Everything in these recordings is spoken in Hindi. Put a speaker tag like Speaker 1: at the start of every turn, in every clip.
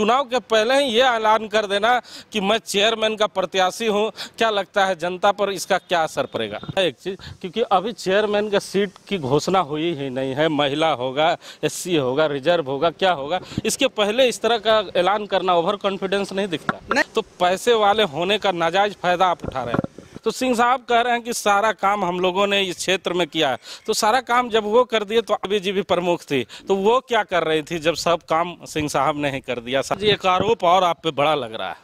Speaker 1: चुनाव के पहले ही ये ऐलान कर देना कि मैं चेयरमैन का प्रत्याशी हूँ क्या लगता है जनता पर इसका क्या असर पड़ेगा एक चीज़ क्योंकि अभी चेयरमैन का सीट की घोषणा हुई ही नहीं है महिला होगा एससी होगा रिजर्व होगा क्या होगा इसके पहले इस तरह का ऐलान करना ओवर कॉन्फिडेंस नहीं दिखता नहीं। तो पैसे वाले होने का नाजायज फायदा आप उठा रहे हैं तो सिंह साहब कह रहे हैं कि सारा काम हम लोगों ने इस क्षेत्र में किया है तो सारा काम जब वो कर दिए तो अभी जी भी प्रमुख थी तो वो क्या कर रही थी जब सब काम सिंह साहब ने ही कर दिया जी एक आरोप और आप पे बड़ा लग रहा है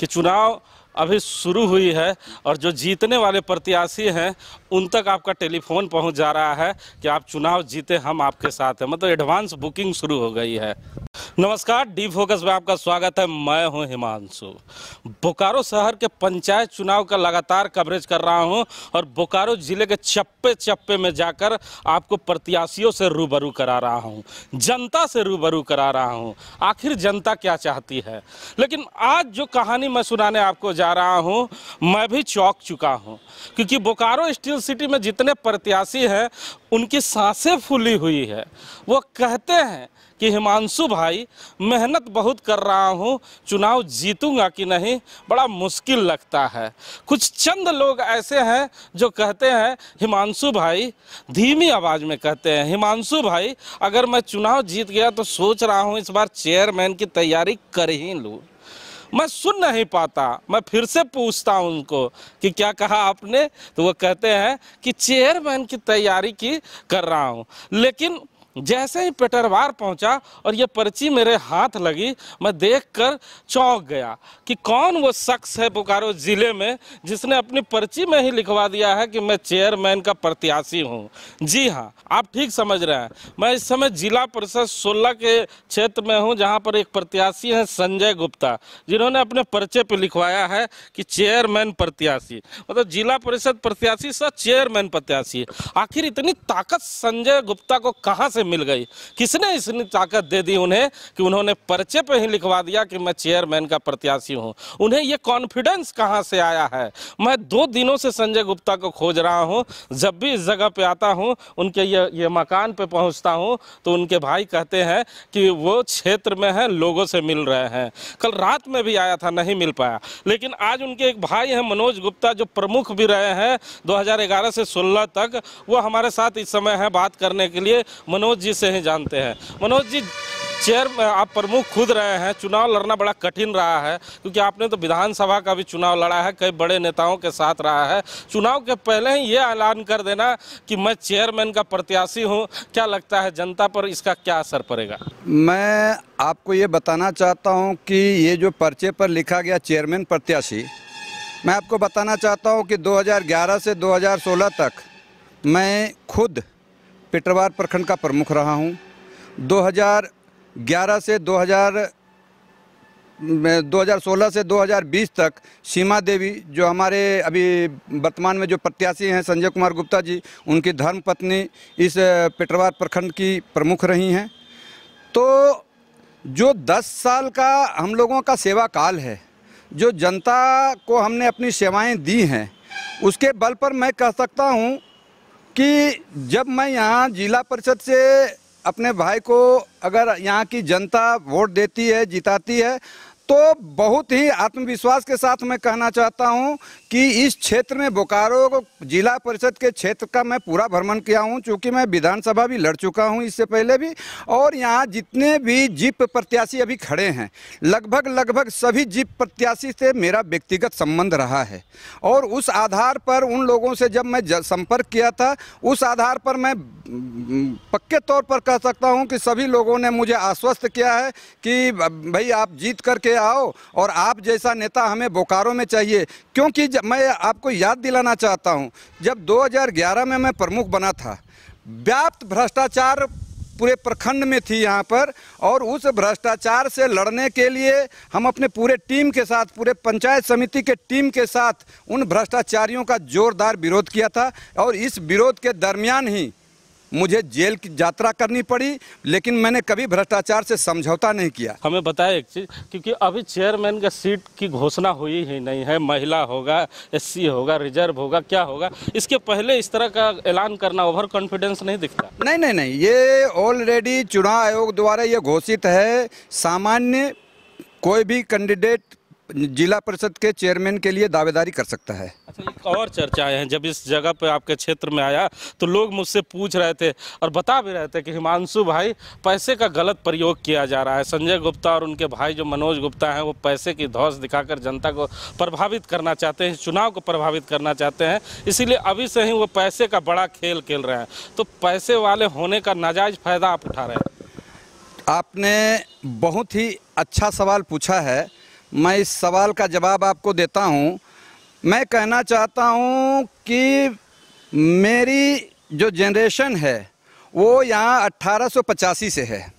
Speaker 1: कि चुनाव अभी शुरू हुई है और जो जीतने वाले प्रत्याशी हैं उन तक आपका टेलीफोन पहुंच जा रहा है कि आप चुनाव जीते हम आपके साथ हैं मतलब एडवांस बुकिंग शुरू हो गई है नमस्कार डी फोकस में आपका स्वागत है मैं हूं हिमांशु बोकारो शहर के पंचायत चुनाव का लगातार कवरेज कर रहा हूं और बोकारो जिले के चप्पे चप्पे में जाकर आपको प्रत्याशियों से रूबरू करा रहा हूं जनता से रूबरू करा रहा हूं आखिर जनता क्या चाहती है लेकिन आज जो कहानी मैं सुनाने आपको जा रहा हूँ मैं भी चौंक चुका हूँ क्योंकि बोकारो स्टील सिटी में जितने प्रत्याशी हैं उनकी सांसें फूली हुई है वो कहते हैं कि हिमांशु भाई मेहनत बहुत कर रहा हूँ चुनाव जीतूंगा कि नहीं बड़ा मुश्किल लगता है कुछ चंद लोग ऐसे हैं जो कहते हैं हिमांशु भाई धीमी आवाज़ में कहते हैं हिमांशु भाई अगर मैं चुनाव जीत गया तो सोच रहा हूँ इस बार चेयरमैन की तैयारी कर ही लूँ मैं सुन नहीं पाता मैं फिर से पूछता हूँ उनको कि क्या कहा आपने तो वो कहते हैं कि चेयरमैन की तैयारी की कर रहा हूँ लेकिन जैसे ही पेटरवार पहुंचा और ये पर्ची मेरे हाथ लगी मैं देखकर चौंक गया कि कौन वो शख्स है बोकारो ज़िले में जिसने अपनी पर्ची में ही लिखवा दिया है कि मैं चेयरमैन का प्रत्याशी हूँ जी हाँ आप ठीक समझ रहे हैं मैं इस समय जिला परिषद सोलह के क्षेत्र में हूँ जहाँ पर एक प्रत्याशी हैं संजय गुप्ता जिन्होंने अपने पर्चे पर लिखवाया है कि चेयरमैन प्रत्याशी मतलब जिला परिषद प्रत्याशी सर चेयरमैन प्रत्याशी आखिर इतनी ताकत संजय गुप्ता को कहाँ से मिल गई किसने इतनी ताकत दे दी उन्हें कि उन्होंने पर्चे पर ही लिखवा दिया कि मैं चेयरमैन का प्रत्याशी हूँ उन्हें ये कॉन्फिडेंस कहाँ से आया है मैं दो दिनों से संजय गुप्ता को खोज रहा हूँ जब भी इस जगह पर आता हूँ उनके ये ये मकान पर पहुँचता हूँ तो उनके भाई कहते हैं कि वो क्षेत्र में हैं लोगों से मिल रहे हैं कल रात में भी आया था नहीं मिल पाया लेकिन आज उनके एक भाई हैं मनोज गुप्ता जो प्रमुख भी रहे हैं 2011 से 16 तक वो हमारे साथ इस समय हैं बात करने के लिए मनोज मनोज जी से ही जानते हैं मनोज जी चेयर आप प्रमुख खुद रहे हैं चुनाव लड़ना बड़ा कठिन रहा है क्योंकि आपने तो विधानसभा का भी चुनाव लड़ा है कई बड़े नेताओं के साथ रहा है चुनाव के पहले ही ये ऐलान कर देना कि मैं चेयरमैन का प्रत्याशी हूं क्या लगता है जनता पर इसका क्या असर पड़ेगा
Speaker 2: मैं आपको ये बताना चाहता हूँ कि ये जो पर्चे पर लिखा गया चेयरमैन प्रत्याशी मैं आपको बताना चाहता हूँ कि दो से दो तक मैं खुद पेटरवार प्रखंड का प्रमुख रहा हूँ 2011 से 2000 2016 से 2020 तक सीमा देवी जो हमारे अभी वर्तमान में जो प्रत्याशी हैं संजय कुमार गुप्ता जी उनकी धर्मपत्नी इस पेटरवार प्रखंड की प्रमुख रही हैं तो जो 10 साल का हम लोगों का सेवा काल है जो जनता को हमने अपनी सेवाएं दी हैं उसके बल पर मैं कह सकता हूं कि जब मैं यहाँ जिला परिषद से अपने भाई को अगर यहाँ की जनता वोट देती है जिताती है तो बहुत ही आत्मविश्वास के साथ मैं कहना चाहता हूँ कि इस क्षेत्र में बोकारो जिला परिषद के क्षेत्र का मैं पूरा भ्रमण किया हूं चूँकि मैं विधानसभा भी लड़ चुका हूं इससे पहले भी और यहाँ जितने भी जीप प्रत्याशी अभी खड़े हैं लगभग लगभग सभी जीप प्रत्याशी से मेरा व्यक्तिगत संबंध रहा है और उस आधार पर उन लोगों से जब मैं संपर्क किया था उस आधार पर मैं पक्के तौर पर कह सकता हूँ कि सभी लोगों ने मुझे आश्वस्त किया है कि भाई आप जीत करके आओ और आप जैसा नेता हमें बोकारो में चाहिए क्योंकि मैं आपको याद दिलाना चाहता हूं जब 2011 में मैं प्रमुख बना था व्याप्त भ्रष्टाचार पूरे प्रखंड में थी यहाँ पर और उस भ्रष्टाचार से लड़ने के लिए हम अपने पूरे टीम के साथ पूरे पंचायत समिति के टीम के साथ उन भ्रष्टाचारियों का जोरदार विरोध किया था और इस विरोध के दरमियान ही मुझे जेल की यात्रा करनी पड़ी लेकिन मैंने कभी भ्रष्टाचार से समझौता नहीं किया
Speaker 1: हमें बताया एक चीज़ क्योंकि अभी चेयरमैन का सीट की घोषणा हुई ही नहीं है महिला होगा एससी होगा रिजर्व होगा क्या होगा इसके पहले इस तरह का ऐलान करना ओवर कॉन्फिडेंस नहीं दिखता
Speaker 2: नहीं नहीं नहीं ये ऑलरेडी चुनाव आयोग द्वारा ये घोषित है सामान्य कोई भी कैंडिडेट जिला परिषद के चेयरमैन के लिए दावेदारी कर सकता है अच्छा
Speaker 1: एक और चर्चाएं हैं जब इस जगह पर आपके क्षेत्र में आया तो लोग मुझसे पूछ रहे थे और बता भी रहे थे कि हिमांशु भाई पैसे का गलत प्रयोग किया जा रहा है संजय गुप्ता और उनके भाई जो मनोज गुप्ता हैं वो पैसे की धौस दिखाकर जनता को प्रभावित करना चाहते हैं चुनाव को प्रभावित करना चाहते हैं इसीलिए अभी से ही वो पैसे का बड़ा खेल खेल रहे हैं तो पैसे वाले होने का नाजायज फ़ायदा आप उठा रहे हैं
Speaker 2: आपने बहुत ही अच्छा सवाल पूछा है मैं इस सवाल का जवाब आपको देता हूँ मैं कहना चाहता हूँ कि मेरी जो जनरेशन है वो यहाँ अट्ठारह से है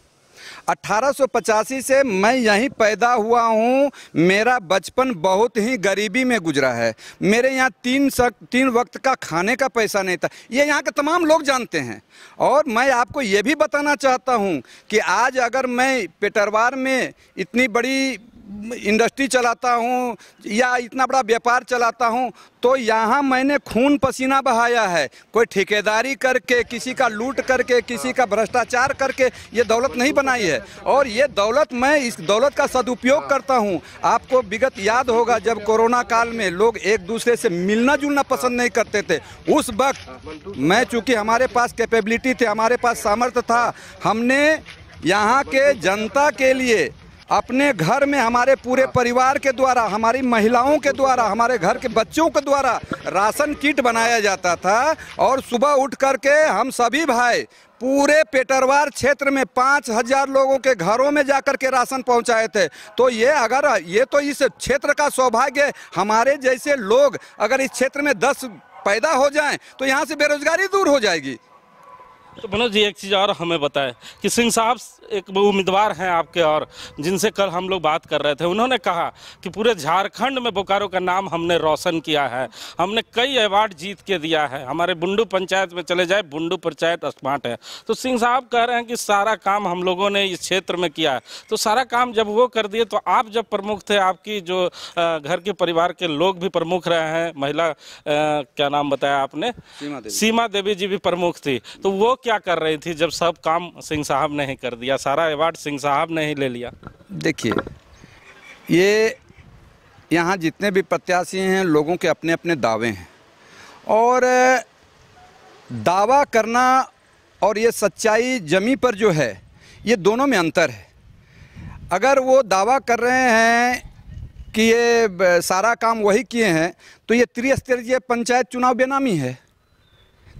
Speaker 2: अट्ठारह से मैं यहीं पैदा हुआ हूँ मेरा बचपन बहुत ही गरीबी में गुजरा है मेरे यहाँ तीन सक तीन वक्त का खाने का पैसा नहीं था ये यहाँ के तमाम लोग जानते हैं और मैं आपको ये भी बताना चाहता हूँ कि आज अगर मैं पेटरवार में इतनी बड़ी इंडस्ट्री चलाता हूँ या इतना बड़ा व्यापार चलाता हूँ तो यहाँ मैंने खून पसीना बहाया है कोई ठेकेदारी करके किसी का लूट करके किसी का भ्रष्टाचार करके ये दौलत नहीं बनाई है और ये दौलत मैं इस दौलत का सदुपयोग करता हूँ आपको विगत याद होगा जब कोरोना काल में लोग एक दूसरे से मिलना जुलना पसंद नहीं करते थे उस वक्त मैं चूँकि हमारे पास कैपेबिलिटी थी हमारे पास सामर्थ्य था हमने यहाँ के जनता के लिए अपने घर में हमारे पूरे हाँ। परिवार के द्वारा हमारी महिलाओं के द्वारा हमारे घर के बच्चों के द्वारा राशन किट बनाया जाता था और सुबह उठ करके हम सभी भाई पूरे पेटरवार क्षेत्र में पाँच हजार लोगों के घरों में जाकर के राशन पहुंचाए थे तो ये अगर ये तो इस क्षेत्र का सौभाग्य हमारे जैसे लोग अगर इस क्षेत्र में दस पैदा हो जाएं तो यहाँ से बेरोजगारी दूर हो जाएगी
Speaker 1: तो मनोज जी एक चीज़ और हमें बताएं कि सिंह साहब एक उम्मीदवार हैं आपके और जिनसे कल हम लोग बात कर रहे थे उन्होंने कहा कि पूरे झारखंड में बोकारो का नाम हमने रोशन किया है हमने कई अवार्ड जीत के दिया है हमारे बुंडू पंचायत में चले जाए बुंडू पंचायत स्मार्ट है तो सिंह साहब कह रहे हैं कि सारा काम हम लोगों ने इस क्षेत्र में किया है तो सारा काम जब वो कर दिए तो आप जब प्रमुख थे आपकी जो घर के परिवार के लोग भी प्रमुख रहे हैं महिला क्या नाम बताया आपने सीमा देवी, सीमा देवी जी भी प्रमुख थी तो वो क्या कर रही थी जब सब काम सिंह साहब ने ही कर दिया सारा अवार्ड सिंह साहब ने ही ले लिया
Speaker 2: देखिए ये यहाँ जितने भी प्रत्याशी हैं लोगों के अपने अपने दावे हैं और दावा करना और ये सच्चाई जमी पर जो है ये दोनों में अंतर है अगर वो दावा कर रहे हैं कि ये सारा काम वही किए हैं तो ये त्रिस्तरीय पंचायत चुनाव बेनामी है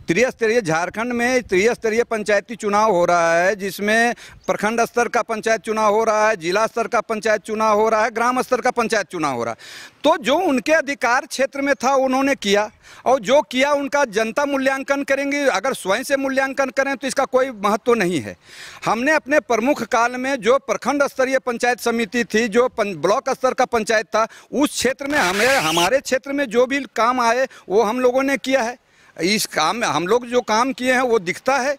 Speaker 2: त्रिस्तरीय झारखंड में त्रिस्तरीय पंचायती चुनाव हो रहा है जिसमें प्रखंड स्तर का पंचायत चुनाव हो रहा है जिला स्तर का पंचायत चुनाव हो रहा है ग्राम स्तर का पंचायत चुनाव हो रहा है तो जो उनके अधिकार क्षेत्र में था उन्होंने किया और जो किया उनका जनता मूल्यांकन करेंगी अगर स्वयं से मूल्यांकन करें तो इसका कोई महत्व नहीं है हमने अपने प्रमुख काल में जो प्रखंड स्तरीय पंचायत समिति थी जो ब्लॉक स्तर का पंचायत था उस क्षेत्र में हमें हमारे क्षेत्र में जो भी काम आए वो हम लोगों ने किया है इस काम में हम लोग जो काम किए हैं वो दिखता है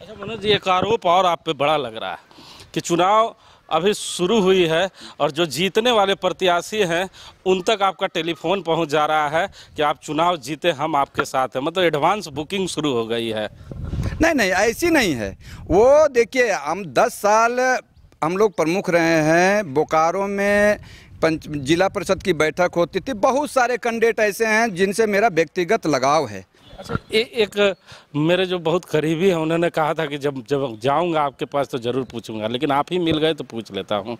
Speaker 2: अच्छा
Speaker 1: मनोज जी एक आरोप और आप पे बड़ा लग रहा है कि चुनाव अभी शुरू हुई है और जो जीतने वाले प्रत्याशी हैं उन तक आपका टेलीफोन पहुंच जा रहा है कि आप चुनाव जीते हम आपके साथ हैं मतलब एडवांस बुकिंग शुरू हो गई है
Speaker 2: नहीं नहीं ऐसी नहीं है वो देखिए हम दस साल हम लोग प्रमुख रहे हैं बोकारो में पंच जिला परिषद की बैठक होती थी बहुत सारे कैंडिडेट ऐसे हैं जिनसे मेरा व्यक्तिगत लगाव है
Speaker 1: अच्छा ए, एक मेरे जो बहुत करीबी हैं उन्होंने कहा था कि जब जब जाऊंगा आपके पास तो ज़रूर पूछूंगा लेकिन आप ही मिल गए तो पूछ लेता हूं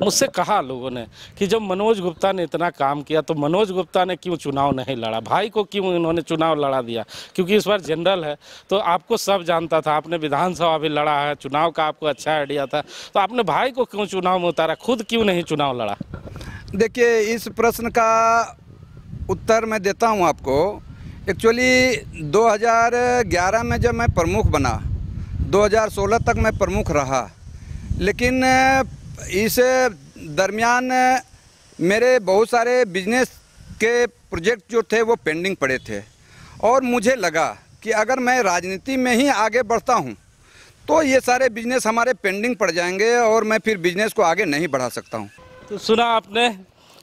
Speaker 1: मुझसे कहा लोगों ने कि जब मनोज गुप्ता ने इतना काम किया तो मनोज गुप्ता ने क्यों चुनाव नहीं लड़ा भाई को क्यों इन्होंने चुनाव लड़ा दिया क्योंकि इस बार जनरल है तो आपको सब जानता था आपने विधानसभा भी लड़ा है चुनाव का आपको अच्छा आइडिया था तो आपने भाई को क्यों चुनाव में उतारा खुद क्यों नहीं
Speaker 2: चुनाव लड़ा देखिए इस प्रश्न का उत्तर मैं देता हूँ आपको एक्चुअली 2011 में जब मैं प्रमुख बना 2016 तक मैं प्रमुख रहा लेकिन इस दरमियान मेरे बहुत सारे बिजनेस के प्रोजेक्ट जो थे वो पेंडिंग पड़े थे और मुझे लगा कि अगर मैं राजनीति में ही आगे बढ़ता हूँ तो ये सारे बिजनेस हमारे पेंडिंग पड़ जाएंगे और मैं फिर बिजनेस को आगे नहीं बढ़ा सकता हूँ
Speaker 1: तो सुना आपने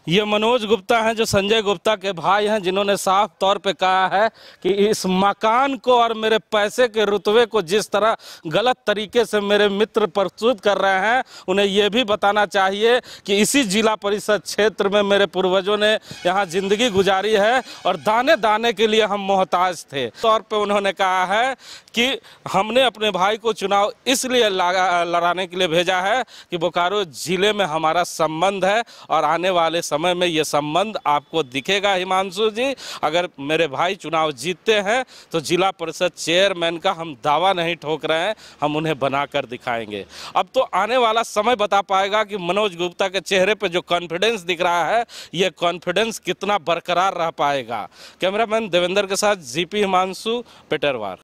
Speaker 1: ये मनोज गुप्ता हैं जो संजय गुप्ता के भाई हैं जिन्होंने साफ तौर पे कहा है कि इस मकान को और मेरे पैसे के रुतबे को जिस तरह गलत तरीके से मेरे मित्र प्रस्तुत कर रहे हैं उन्हें यह भी बताना चाहिए कि इसी जिला परिषद क्षेत्र में मेरे पूर्वजों ने यहाँ ज़िंदगी गुजारी है और दाने दाने के लिए हम मोहताज थे तौर पर उन्होंने कहा है कि हमने अपने भाई को चुनाव इसलिए लड़ाने के लिए भेजा है कि बोकारो जिले में हमारा संबंध है और आने वाले समय में ये संबंध आपको दिखेगा हिमांशु जी अगर मेरे भाई चुनाव जीतते हैं तो जिला परिषद चेयरमैन का हम दावा नहीं ठोक रहे हैं हम उन्हें बनाकर दिखाएंगे अब तो आने वाला समय बता पाएगा कि मनोज गुप्ता के चेहरे पर जो कॉन्फिडेंस दिख रहा है ये कॉन्फिडेंस कितना बरकरार रह पाएगा कैमरामैन देवेंद्र के साथ जीपी हिमांशु पेटरवार